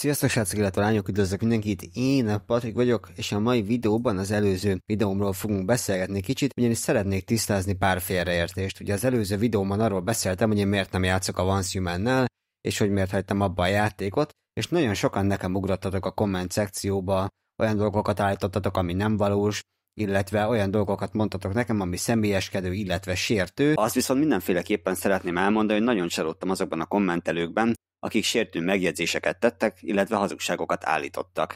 Sziasztok srácok, illetve lányok, üdvözlök mindenkit, én Patrik vagyok, és a mai videóban az előző videómról fogunk beszélgetni kicsit, ugyanis szeretnék tisztázni pár félreértést. Ugye az előző videóban arról beszéltem, hogy én miért nem játszok a Once Man-nel, és hogy miért hagytam abba a játékot, és nagyon sokan nekem ugrottatok a komment szekcióba, olyan dolgokat állítottatok, ami nem valós, illetve olyan dolgokat mondtatok nekem, ami személyeskedő, illetve sértő. Azt viszont mindenféleképpen szeretném elmondani, hogy nagyon csalódtam azokban a kommentelőkben, akik sértő megjegyzéseket tettek, illetve hazugságokat állítottak.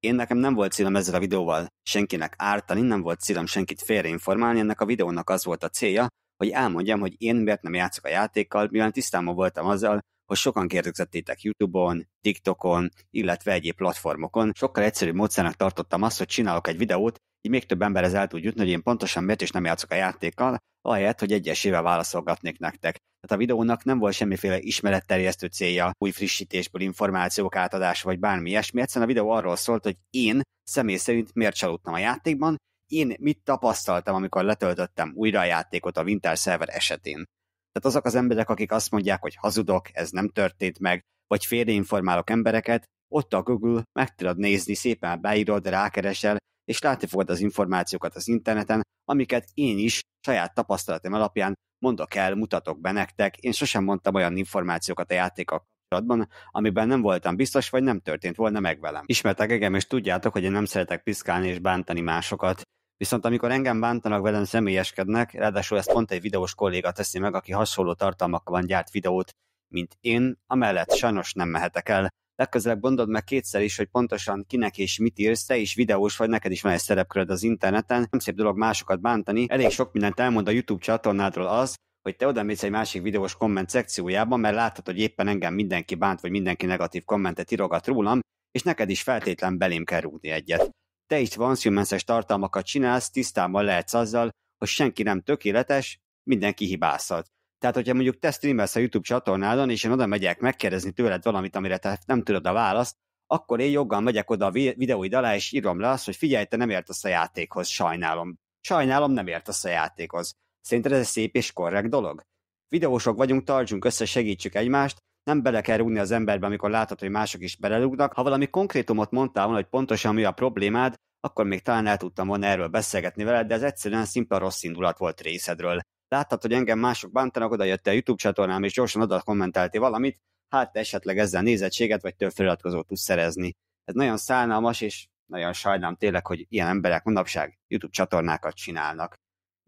Én nekem nem volt célom ezzel a videóval senkinek ártani, nem volt célom senkit félreinformálni, ennek a videónak az volt a célja, hogy elmondjam, hogy én miért nem játszok a játékkal, mivel tisztában voltam azzal, hogy sokan kérdezettétek YouTube-on, TikTokon, illetve egyéb platformokon. Sokkal egyszerűbb módszernek tartottam azt, hogy csinálok egy videót, így még több emberhez el tud jutni, hogy én pontosan miért is nem játszok a játékkal, ahelyett, hogy egyesével válaszolgatnék nektek. Tehát a videónak nem volt semmiféle ismeretterjesztő célja, új frissítésből információk átadása vagy bármi ilyesmi, egyszerűen a videó arról szólt, hogy én személy szerint miért csalódtam a játékban, én mit tapasztaltam, amikor letöltöttem újra a játékot a Winter Server esetén. Tehát azok az emberek, akik azt mondják, hogy hazudok, ez nem történt meg, vagy félreinformálok embereket, ott a Google meg tudod nézni, szépen beírod, rákeresel, és látni fogod az információkat az interneten, amiket én is saját tapasztalatom alapján mondok el, mutatok be nektek, én sosem mondtam olyan információkat a játékok kapcsolatban, amiben nem voltam biztos, vagy nem történt volna meg velem. Ismertek engem, és tudjátok, hogy én nem szeretek piszkálni és bántani másokat. Viszont amikor engem bántanak, velem személyeskednek, ráadásul ezt pont egy videós kolléga teszi meg, aki hasonló tartalmakban gyárt videót, mint én, amellett sajnos nem mehetek el, legközelebb gondold meg kétszer is, hogy pontosan kinek és mit írsz, te is videós vagy, neked is van egy szerepköröd az interneten, nem szép dolog másokat bántani, elég sok mindent elmond a YouTube csatornádról az, hogy te oda mész egy másik videós komment szekciójában, mert láthatod, hogy éppen engem mindenki bánt, vagy mindenki negatív kommentet írogat rólam, és neked is feltétlen belém kell rúgni egyet. Te is vanszjumenszes tartalmakat csinálsz, tisztában lehetsz azzal, hogy senki nem tökéletes, mindenki hibázhat. Tehát, hogyha mondjuk te streamelsz a YouTube csatornádon, és én oda megyek megkérdezni tőled valamit, amire te nem tudod a választ, akkor én joggal megyek oda a videóid alá, és írom le azt, hogy figyelj, te nem értesz a játékhoz, sajnálom. Sajnálom, nem értesz a játékhoz. Szerinted ez egy szép és korrekt dolog? Videósok vagyunk, tartsunk össze, segítsük egymást, nem bele kell rúgni az emberbe, amikor látod, hogy mások is belerúgnak. Ha valami konkrétumot mondtál volna, hogy pontosan mi a problémád, akkor még talán el tudtam volna erről beszélgetni veled, de ez egyszerűen szimpla rossz indulat volt részedről láttad, hogy engem mások bántanak, oda jött a YouTube csatornám, és gyorsan oda kommentálti valamit, hát esetleg ezzel nézettséget vagy több feliratkozót tudsz szerezni. Ez nagyon szánalmas, és nagyon sajnálom tényleg, hogy ilyen emberek manapság YouTube csatornákat csinálnak.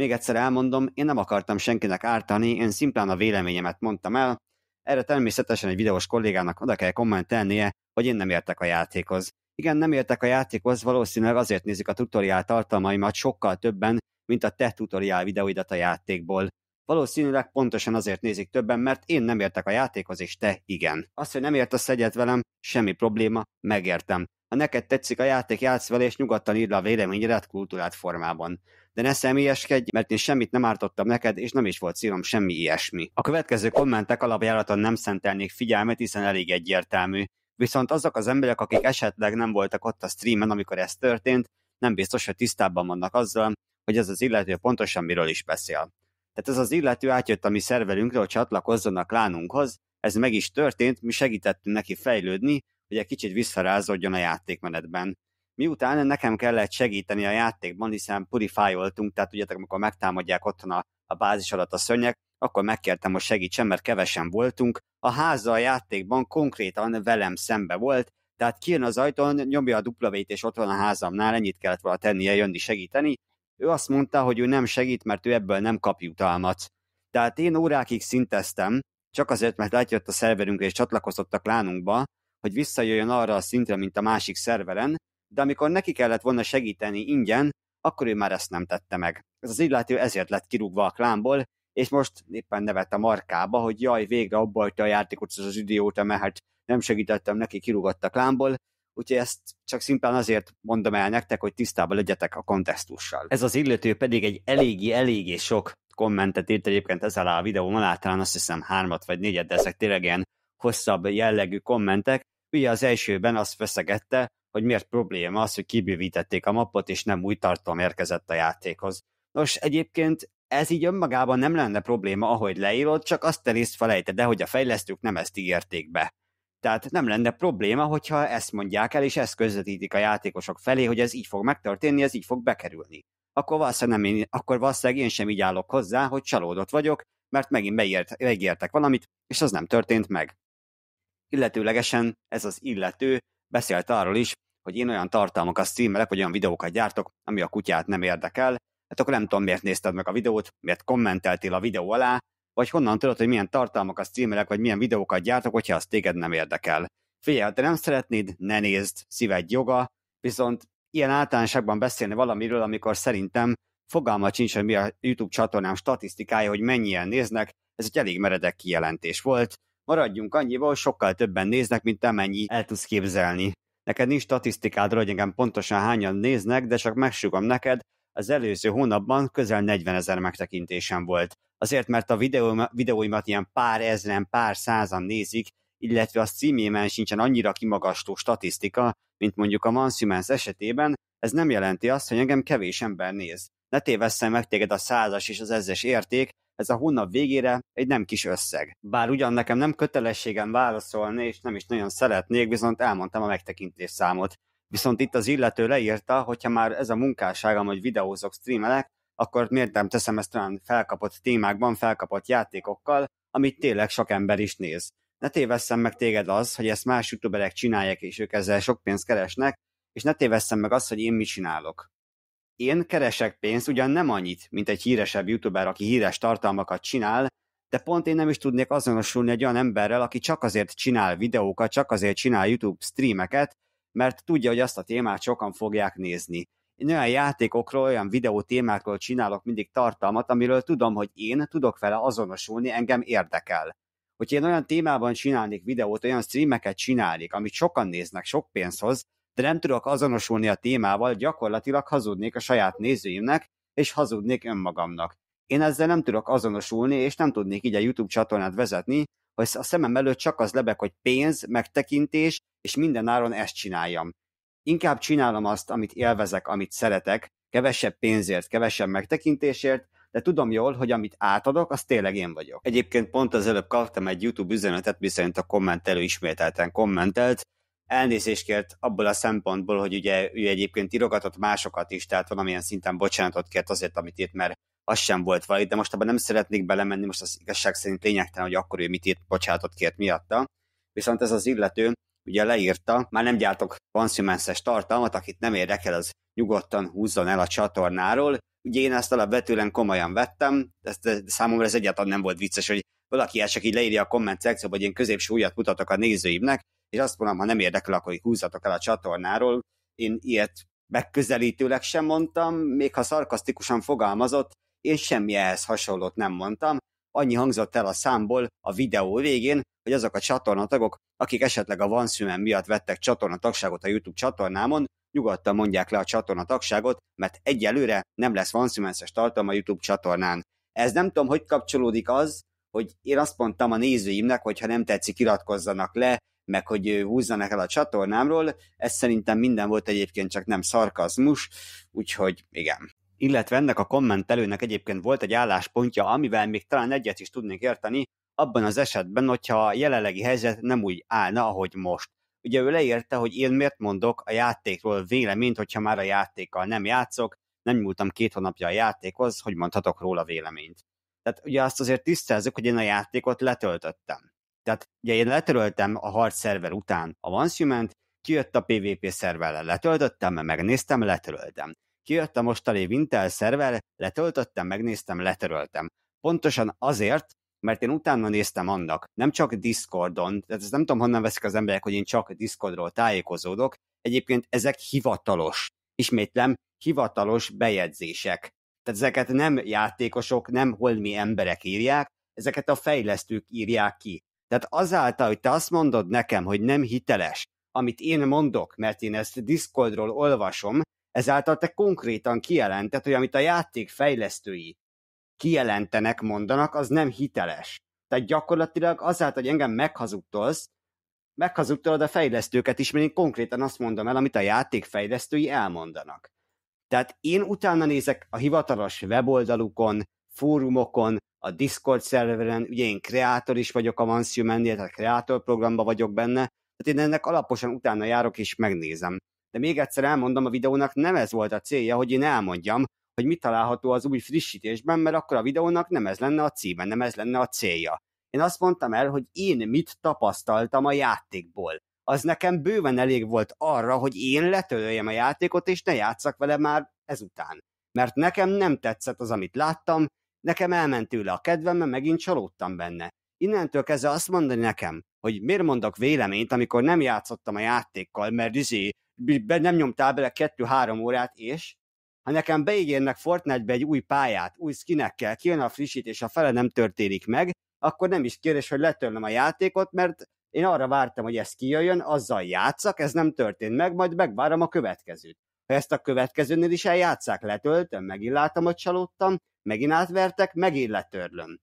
Még egyszer elmondom, én nem akartam senkinek ártani, én szimplán a véleményemet mondtam el, erre természetesen egy videós kollégának oda kell kommentelnie, hogy én nem értek a játékhoz. Igen, nem értek a játékhoz, valószínűleg azért nézik a tutoriál tartalmaimat sokkal többen, mint a te tutoriál videóidat a játékból. Valószínűleg pontosan azért nézik többen, mert én nem értek a játékhoz, és te igen. Azt, hogy nem értesz egyet velem, semmi probléma, megértem. Ha neked tetszik a játék, játsz vele, és nyugodtan írd a véleményedet kultúrát formában. De ne személyeskedj, mert én semmit nem ártottam neked, és nem is volt szívem semmi ilyesmi. A következő kommentek alapjáraton nem szentelnék figyelmet, hiszen elég egyértelmű. Viszont azok az emberek, akik esetleg nem voltak ott a streamen, amikor ez történt, nem biztos, hogy tisztában vannak azzal, hogy ez az illető pontosan miről is beszél. Tehát ez az illető átjött a mi szerverünkre, hogy csatlakozzon a klánunkhoz, ez meg is történt, mi segítettünk neki fejlődni, hogy egy kicsit visszarázódjon a játékmenetben. Miután nekem kellett segíteni a játékban, hiszen purifájoltunk, tehát tudjátok, amikor megtámadják otthon a, a bázis alatt a szönyek, akkor megkértem, hogy segítsen, mert kevesen voltunk. A háza a játékban konkrétan velem szembe volt, tehát kijön az ajtón, nyomja a duplavét, és ott van a házamnál, ennyit kellett volna tennie, jönni segíteni, ő azt mondta, hogy ő nem segít, mert ő ebből nem kap jutalmat. Tehát én órákig szinteztem, csak azért, mert átjött a szerverünkre és csatlakozott a klánunkba, hogy visszajöjjön arra a szintre, mint a másik szerveren, de amikor neki kellett volna segíteni ingyen, akkor ő már ezt nem tette meg. Ez az illető ezért lett kirúgva a klánból, és most éppen nevet a markába, hogy jaj, végre abba a játékot, az idióta, mert hát nem segítettem neki, kirúgott a klánból, úgyhogy ezt csak szimplán azért mondom el nektek, hogy tisztában legyetek a kontextussal. Ez az illető pedig egy eléggé, eléggé sok kommentet írt egyébként ezzel a videó alá, talán azt hiszem hármat vagy négyet, de ezek tényleg ilyen hosszabb jellegű kommentek. Ugye az elsőben azt feszegette, hogy miért probléma az, hogy kibővítették a mappot, és nem új tartalom érkezett a játékhoz. Nos, egyébként ez így önmagában nem lenne probléma, ahogy leírod, csak azt te részt felejted de hogy a fejlesztők nem ezt ígérték be. Tehát nem lenne probléma, hogyha ezt mondják el, és ezt közvetítik a játékosok felé, hogy ez így fog megtörténni, ez így fog bekerülni. Akkor valószínűleg, nem én, akkor valószínűleg én sem így állok hozzá, hogy csalódott vagyok, mert megint beírt, megértek valamit, és az nem történt meg. Illetőlegesen ez az illető beszélt arról is, hogy én olyan tartalmakat streamelek, vagy olyan videókat gyártok, ami a kutyát nem érdekel, hát akkor nem tudom, miért nézted meg a videót, miért kommenteltél a videó alá, vagy honnan tudod, hogy milyen tartalmakat címelek, vagy milyen videókat gyártok, hogyha az téged nem érdekel. Figyelj, te nem szeretnéd, ne nézd, szíved joga, viszont ilyen általánosságban beszélni valamiről, amikor szerintem fogalma sincs, hogy mi a YouTube csatornám statisztikája, hogy mennyien néznek, ez egy elég meredek kijelentés volt. Maradjunk annyival, hogy sokkal többen néznek, mint amennyi el tudsz képzelni. Neked nincs statisztikádra, hogy engem pontosan hányan néznek, de csak megsugom neked, az előző hónapban közel 40 ezer megtekintésem volt. Azért, mert a videó, videóimat ilyen pár ezren, pár százan nézik, illetve a címében sincsen annyira kimagasló statisztika, mint mondjuk a Mansumens esetében, ez nem jelenti azt, hogy engem kevés ember néz. Ne tévesszem meg téged a százas és az ezes érték, ez a hónap végére egy nem kis összeg. Bár ugyan nekem nem kötelességem válaszolni, és nem is nagyon szeretnék, viszont elmondtam a megtekintés számot. Viszont itt az illető leírta, hogyha már ez a munkásságom, hogy videózok, streamelek, akkor miért nem teszem ezt olyan felkapott témákban, felkapott játékokkal, amit tényleg sok ember is néz. Ne tévesszem meg téged az, hogy ezt más youtuberek csinálják, és ők ezzel sok pénzt keresnek, és ne tévesszem meg azt, hogy én mit csinálok. Én keresek pénzt ugyan nem annyit, mint egy híresebb youtuber, aki híres tartalmakat csinál, de pont én nem is tudnék azonosulni egy olyan emberrel, aki csak azért csinál videókat, csak azért csinál YouTube streameket, mert tudja, hogy azt a témát sokan fogják nézni. Én olyan játékokról, olyan videó témákról csinálok mindig tartalmat, amiről tudom, hogy én tudok vele azonosulni, engem érdekel. Hogyha én olyan témában csinálnék videót, olyan streameket csinálnék, amit sokan néznek, sok pénzhoz, de nem tudok azonosulni a témával, gyakorlatilag hazudnék a saját nézőimnek, és hazudnék önmagamnak. Én ezzel nem tudok azonosulni, és nem tudnék így a YouTube csatornát vezetni, hogy a szemem előtt csak az lebeg, hogy pénz, megtekintés, és minden áron ezt csináljam. Inkább csinálom azt, amit élvezek, amit szeretek, kevesebb pénzért, kevesebb megtekintésért, de tudom jól, hogy amit átadok, az tényleg én vagyok. Egyébként pont az előbb kaptam egy YouTube üzenetet, viszont a kommentelő ismételten kommentelt, elnézést kért abból a szempontból, hogy ugye ő egyébként írogatott másokat is, tehát valamilyen szinten bocsánatot kért azért, amit írt, mert az sem volt valid, de most abban nem szeretnék belemenni, most az igazság szerint lényegtelen, hogy akkor ő mit írt, bocsánatot kért miatta. Viszont ez az illető ugye leírta, már nem gyártok konszumenszes tartalmat, akit nem érdekel, az nyugodtan húzzon el a csatornáról. Ugye én ezt alapvetően komolyan vettem, de számomra ez egyáltalán nem volt vicces, hogy valaki el csak így leírja a komment szekcióba, hogy én középső mutatok a nézőimnek, és azt mondom, ha nem érdekel, akkor húzzatok el a csatornáról. Én ilyet megközelítőleg sem mondtam, még ha szarkasztikusan fogalmazott, én semmi ehhez hasonlót nem mondtam, annyi hangzott el a számból a videó végén, hogy azok a csatornatagok, akik esetleg a vanszümen miatt vettek csatornatagságot a YouTube csatornámon, nyugodtan mondják le a csatornatagságot, mert egyelőre nem lesz vanszümenszes tartalma a YouTube csatornán. Ez nem tudom, hogy kapcsolódik az, hogy én azt mondtam a nézőimnek, hogy ha nem tetszik, iratkozzanak le, meg hogy húzzanak el a csatornámról, ez szerintem minden volt egyébként csak nem szarkazmus, úgyhogy igen illetve ennek a kommentelőnek egyébként volt egy álláspontja, amivel még talán egyet is tudnék érteni, abban az esetben, hogyha a jelenlegi helyzet nem úgy állna, ahogy most. Ugye ő leírta, hogy én miért mondok a játékról véleményt, hogyha már a játékkal nem játszok, nem nyúltam két hónapja a játékhoz, hogy mondhatok róla véleményt. Tehát ugye azt azért tisztázzuk, hogy én a játékot letöltöttem. Tehát ugye én letöröltem a hard szerver után a OneSument, kijött a PvP szerverrel, letöltöttem, megnéztem, letöröltem. Kijött a mostani Intel szerver, letöltöttem, megnéztem, letöröltem. Pontosan azért, mert én utána néztem annak, nem csak Discordon, tehát ezt nem tudom, honnan veszik az emberek, hogy én csak Discordról tájékozódok, egyébként ezek hivatalos, ismétlem, hivatalos bejegyzések. Tehát ezeket nem játékosok, nem holmi emberek írják, ezeket a fejlesztők írják ki. Tehát azáltal, hogy te azt mondod nekem, hogy nem hiteles, amit én mondok, mert én ezt Discordról olvasom, Ezáltal te konkrétan kijelented, hogy amit a játék fejlesztői kijelentenek, mondanak, az nem hiteles. Tehát gyakorlatilag azáltal, hogy engem meghazudtolsz, meghazudtolod a fejlesztőket is, mert én konkrétan azt mondom el, amit a játék fejlesztői elmondanak. Tehát én utána nézek a hivatalos weboldalukon, fórumokon, a Discord szerveren, ugye én kreátor is vagyok a Mansumennél, tehát kreátor programba vagyok benne, tehát én ennek alaposan utána járok és megnézem de még egyszer elmondom, a videónak nem ez volt a célja, hogy én elmondjam, hogy mit található az új frissítésben, mert akkor a videónak nem ez lenne a címe, nem ez lenne a célja. Én azt mondtam el, hogy én mit tapasztaltam a játékból. Az nekem bőven elég volt arra, hogy én letöröljem a játékot, és ne játszak vele már ezután. Mert nekem nem tetszett az, amit láttam, nekem elment tőle a kedvem, mert megint csalódtam benne. Innentől kezdve azt mondani nekem, hogy miért mondok véleményt, amikor nem játszottam a játékkal, mert izé, be nem nyomtál bele kettő-három órát, és ha nekem beígérnek Fortnite-be egy új pályát, új skinekkel, kijön a frissítés, a fele nem történik meg, akkor nem is kérdés, hogy letörlöm a játékot, mert én arra vártam, hogy ez kijöjjön, azzal játszak, ez nem történt meg, majd megvárom a következőt. Ha ezt a következőnél is eljátszák, letöltöm, megint látom, hogy csalódtam, megint átvertek, megint letörlöm.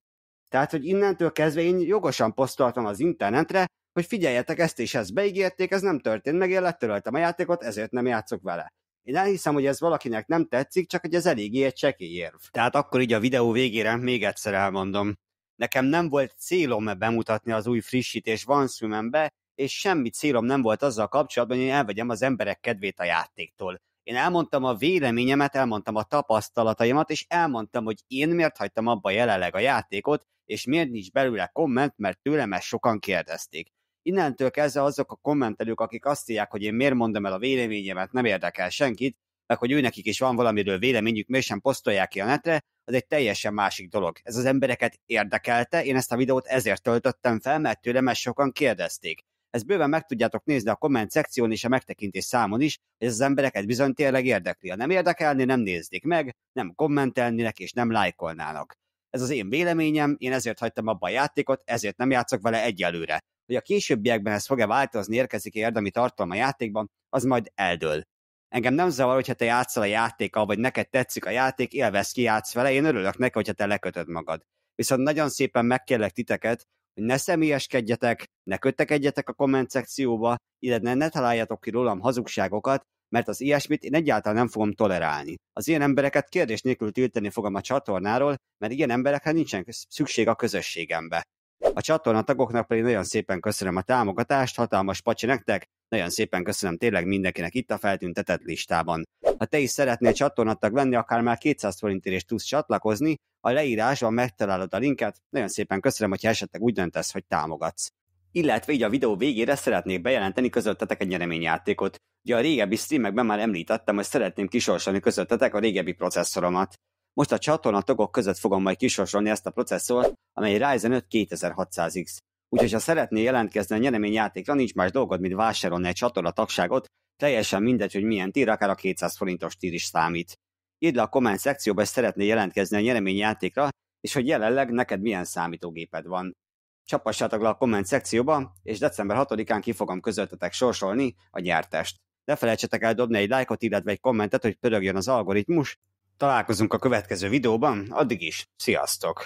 Tehát, hogy innentől kezdve én jogosan posztoltam az internetre, hogy figyeljetek, ezt és ezt beígérték, ez nem történt meg, én letöröltem a játékot, ezért nem játszok vele. Én elhiszem, hogy ez valakinek nem tetszik, csak hogy ez eléggé egy csekély érv. Tehát akkor így a videó végére még egyszer elmondom. Nekem nem volt célom -e bemutatni az új frissítés Van szümembe, és semmi célom nem volt azzal kapcsolatban, hogy én elvegyem az emberek kedvét a játéktól. Én elmondtam a véleményemet, elmondtam a tapasztalataimat, és elmondtam, hogy én miért hagytam abba jelenleg a játékot, és miért nincs belőle komment, mert tőlem ezt sokan kérdezték. Innentől kezdve azok a kommentelők, akik azt írják, hogy én miért mondom el a véleményemet, nem érdekel senkit, meg hogy őnekik is van valamiről véleményük, sem posztolják ki a netre, az egy teljesen másik dolog. Ez az embereket érdekelte, én ezt a videót ezért töltöttem fel, mert tőlem ezt sokan kérdezték. Ezt bőven meg tudjátok nézni a komment szekción és a megtekintés számon is, hogy ez az embereket bizony tényleg érdekli. Ha nem érdekelni, nem néznék meg, nem kommentelnének és nem lájkolnának. Ez az én véleményem, én ezért hagytam abba a játékot, ezért nem játszok vele egyelőre hogy a későbbiekben ez fog-e változni, érkezik-e érdemi tartalma a játékban, az majd eldől. Engem nem zavar, hogyha te játszol a játékkal, vagy neked tetszik a játék, élvez ki, játsz vele, én örülök neki, hogyha te lekötöd magad. Viszont nagyon szépen megkérlek titeket, hogy ne személyeskedjetek, ne kötekedjetek a komment szekcióba, illetve ne találjatok ki rólam hazugságokat, mert az ilyesmit én egyáltalán nem fogom tolerálni. Az ilyen embereket kérdés nélkül tiltani fogom a csatornáról, mert ilyen emberekre nincsen szükség a közösségembe. A csatorna tagoknak pedig nagyon szépen köszönöm a támogatást, hatalmas pacsi nektek, nagyon szépen köszönöm tényleg mindenkinek itt a feltüntetett listában. Ha te is szeretnél csatornatag lenni, akár már 200 forintért is tudsz csatlakozni, a leírásban megtalálod a linket, nagyon szépen köszönöm, hogyha esetleg úgy döntesz, hogy támogatsz. Illetve így a videó végére szeretnék bejelenteni közöttetek egy nyereményjátékot. Ugye a régebbi streamekben már említettem, hogy szeretném kisorsolni közöttetek a régebbi processzoromat. Most a csatorna tagok között fogom majd kisorsolni ezt a processzort, amely Ryzen 5 2600X. Úgyhogy ha szeretnél jelentkezni a nyereményjátékra, nincs más dolgod, mint vásárolni egy csatorna tagságot, teljesen mindegy, hogy milyen tír, akár a 200 forintos tír is számít. Írd le a komment szekcióba, hogy szeretnél jelentkezni a nyereményjátékra, és hogy jelenleg neked milyen számítógéped van. Csapassátok le a komment szekcióba, és december 6-án ki fogom közöltetek sorsolni a nyertest. Ne felejtsetek el dobni egy lájkot, illetve egy kommentet, hogy pörögjön az algoritmus, Találkozunk a következő videóban, addig is, sziasztok!